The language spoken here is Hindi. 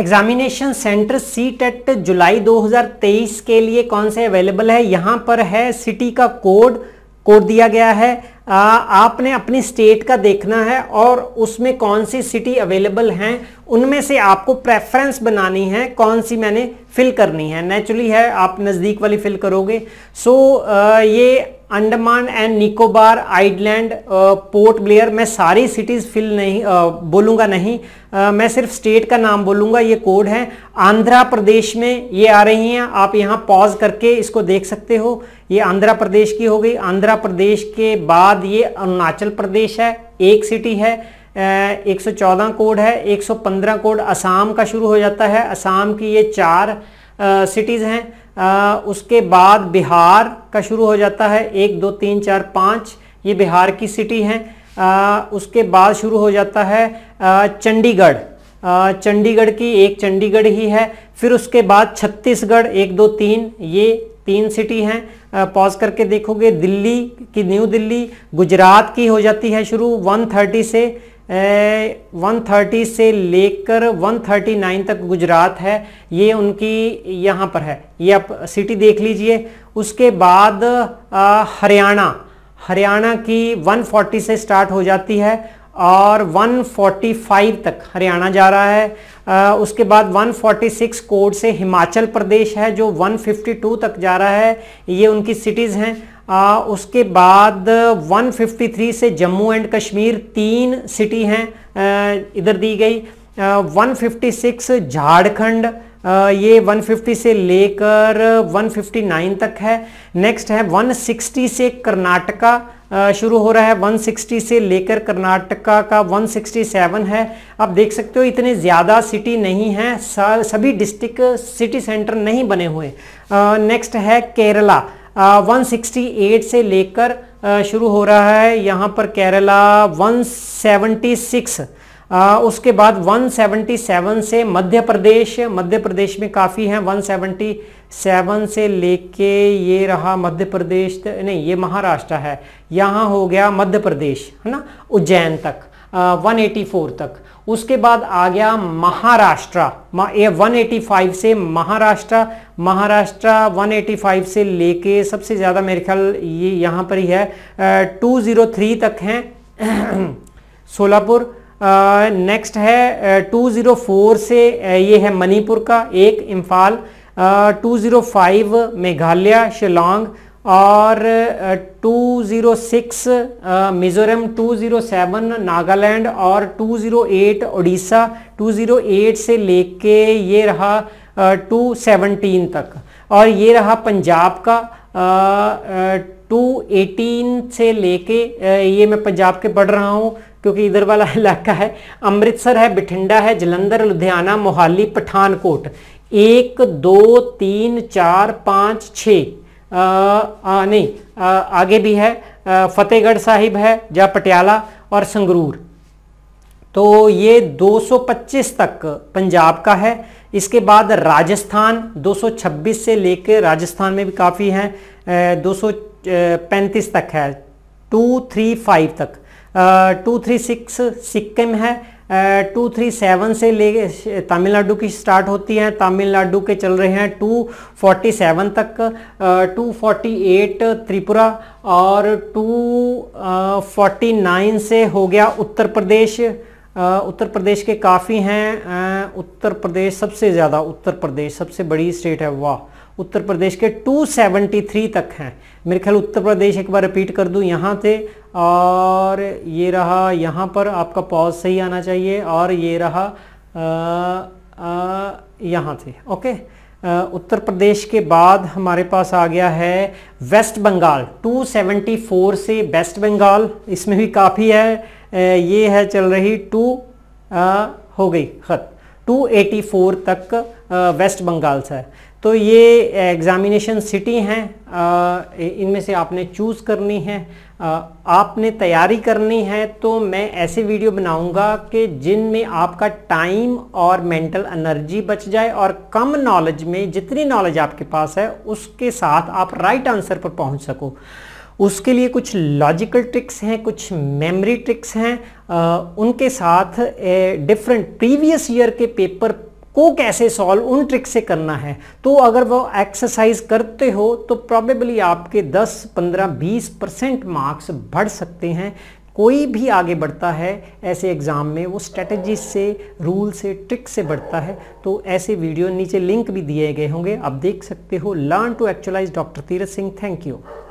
एग्जामिनेशन सेंटर सी टेट जुलाई 2023 के लिए कौन से अवेलेबल है यहाँ पर है सिटी का कोड कोड दिया गया है आ, आपने अपनी स्टेट का देखना है और उसमें कौन सी सिटी अवेलेबल हैं उनमें से आपको प्रेफरेंस बनानी है कौन सी मैंने फिल करनी है नेचुरली है आप नज़दीक वाली फिल करोगे सो so, ये अंडमान एंड निकोबार आइडलैंड पोर्ट ब्लेयर मैं सारी सिटीज़ फिल नहीं आ, बोलूँगा नहीं आ, मैं सिर्फ स्टेट का नाम बोलूँगा ये कोड है आंध्रा प्रदेश में ये आ रही हैं आप यहाँ पॉज करके इसको देख सकते हो ये आंध्रा प्रदेश की हो गई आंध्रा प्रदेश के बाद बाद ये अरुणाचल प्रदेश है एक सिटी है एक सौ चौदह कोड है एक सौ पंद्रह कोड असम का शुरू हो जाता है असम की ये चार सिटीज़ हैं उसके बाद बिहार का शुरू हो जाता है एक दो तीन चार पाँच ये बिहार की सिटी हैं उसके बाद शुरू हो जाता है चंडीगढ़ चंडीगढ़ की एक चंडीगढ़ ही है फिर उसके बाद छत्तीसगढ़ एक दो तीन ये तीन सिटी हैं पॉज करके देखोगे दिल्ली की न्यू दिल्ली गुजरात की हो जाती है शुरू 130 से वन थर्टी से लेकर वन थर्टी नाइन तक गुजरात है ये उनकी यहाँ पर है ये आप सिटी देख लीजिए उसके बाद हरियाणा हरियाणा की 140 से स्टार्ट हो जाती है और 145 तक हरियाणा जा रहा है आ, उसके बाद 146 कोड से हिमाचल प्रदेश है जो 152 तक जा रहा है ये उनकी सिटीज़ हैं आ, उसके बाद 153 से जम्मू एंड कश्मीर तीन सिटी हैं इधर दी गई आ, 156 झारखंड ये 150 से लेकर 159 तक है नेक्स्ट है 160 से कर्नाटका शुरू हो रहा है 160 से लेकर कर्नाटका का 167 है आप देख सकते हो इतने ज़्यादा सिटी नहीं हैं सभी डिस्ट्रिक्ट सिटी सेंटर नहीं बने हुए नेक्स्ट है केरला आ, 168 से लेकर शुरू हो रहा है यहाँ पर केरला 176 आ, उसके बाद 177 से मध्य प्रदेश मध्य प्रदेश में काफ़ी हैं सेवन से लेके ये रहा मध्य प्रदेश नहीं ये महाराष्ट्र है यहाँ हो गया मध्य प्रदेश है ना उज्जैन तक वन एटी फोर तक उसके बाद आ गया महाराष्ट्र ये फाइव से Maharashtra Maharashtra one eighty five से लेके सबसे ज़्यादा मेरे ख्याल ये यहाँ पर ही है टू जीरो थ्री तक हैं सोलापुर नेक्स्ट है टू जीरो फोर से ये है मणिपुर का एक इम्फाल 205 मेघालय शिलोंग और 206 मिजोरम 207 नागालैंड और 208 उड़ीसा 208 से लेके ये रहा 217 तक और ये रहा पंजाब का टू एटीन से लेके ये मैं पंजाब के पढ़ रहा हूँ क्योंकि इधर वाला इलाका है अमृतसर है बठिंडा है जलंधर लुधियाना मोहाली पठानकोट एक दो तीन चार पाँच छ नहीं आ, आगे भी है फतेहगढ़ साहिब है या पटियाला और संगरूर तो ये 225 तक पंजाब का है इसके बाद राजस्थान 226 से लेकर राजस्थान में भी काफ़ी हैं 235 तक है 235 तक टू थ्री सिक्स सिक्किम है टू थ्री सेवन से ले तमिलनाडु की स्टार्ट होती है तमिलनाडु के चल रहे हैं टू फोर्टी सेवन तक टू फोर्टी एट त्रिपुरा और टू फोर्टी नाइन से हो गया उत्तर प्रदेश आ, उत्तर प्रदेश के काफ़ी हैं उत्तर प्रदेश सबसे ज़्यादा उत्तर प्रदेश सबसे बड़ी स्टेट है वाह उत्तर प्रदेश के 273 तक हैं मेरे ख्याल उत्तर प्रदेश एक बार रिपीट कर दूं यहाँ थे और ये रहा यहाँ पर आपका पॉज सही आना चाहिए और ये रहा यहाँ थे ओके उत्तर प्रदेश के बाद हमारे पास आ गया है वेस्ट बंगाल 274 से वेस्ट बंगाल इसमें भी काफ़ी है ये है चल रही टू आ, हो गई खत 284 तक आ, वेस्ट बंगाल से है तो ये एग्ज़ामिनेशन सिटी हैं इनमें से आपने चूज़ करनी है आपने तैयारी करनी है तो मैं ऐसे वीडियो बनाऊंगा कि जिनमें आपका टाइम और मेंटल एनर्जी बच जाए और कम नॉलेज में जितनी नॉलेज आपके पास है उसके साथ आप राइट आंसर पर पहुंच सको उसके लिए कुछ लॉजिकल ट्रिक्स हैं कुछ मेमोरी ट्रिक्स हैं उनके साथ डिफरेंट प्रीवियस ईयर के पेपर को कैसे सॉल्व उन ट्रिक से करना है तो अगर वो एक्सरसाइज करते हो तो प्रॉबेबली आपके 10 15 20 परसेंट मार्क्स बढ़ सकते हैं कोई भी आगे बढ़ता है ऐसे एग्ज़ाम में वो स्ट्रेटजी से रूल से ट्रिक से बढ़ता है तो ऐसे वीडियो नीचे लिंक भी दिए गए होंगे आप देख सकते हो learn to actualise doctor Tirath Singh thank you